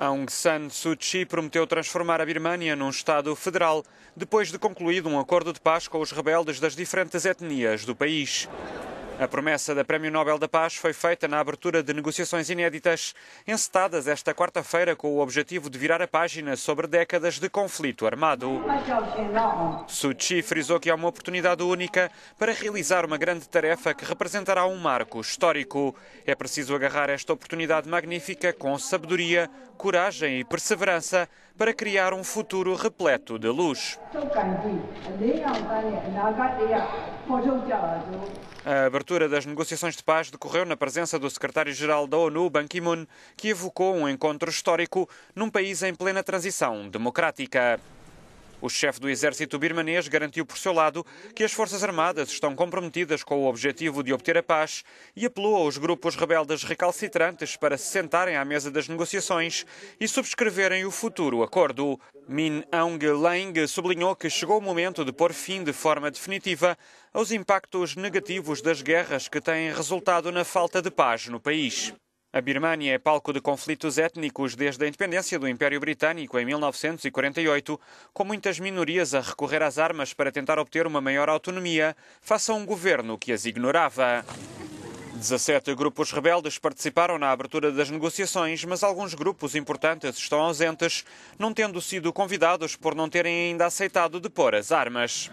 Aung San Suu Kyi prometeu transformar a Birmânia num Estado federal depois de concluído um acordo de paz com os rebeldes das diferentes etnias do país. A promessa da Prémio Nobel da Paz foi feita na abertura de negociações inéditas, encetadas esta quarta-feira com o objetivo de virar a página sobre décadas de conflito armado. Suu Kyi frisou que é uma oportunidade única para realizar uma grande tarefa que representará um marco histórico. É preciso agarrar esta oportunidade magnífica com sabedoria, coragem e perseverança para criar um futuro repleto de luz. A abertura abertura das negociações de paz decorreu na presença do secretário-geral da ONU, Ban Ki-moon, que evocou um encontro histórico num país em plena transição democrática. O chefe do exército birmanês garantiu, por seu lado, que as Forças Armadas estão comprometidas com o objetivo de obter a paz e apelou aos grupos rebeldes recalcitrantes para se sentarem à mesa das negociações e subscreverem o futuro acordo. Min Aung Hlaing sublinhou que chegou o momento de pôr fim de forma definitiva aos impactos negativos das guerras que têm resultado na falta de paz no país. A Birmânia é palco de conflitos étnicos desde a independência do Império Britânico em 1948, com muitas minorias a recorrer às armas para tentar obter uma maior autonomia face a um governo que as ignorava. 17 grupos rebeldes participaram na abertura das negociações, mas alguns grupos importantes estão ausentes, não tendo sido convidados por não terem ainda aceitado depor as armas.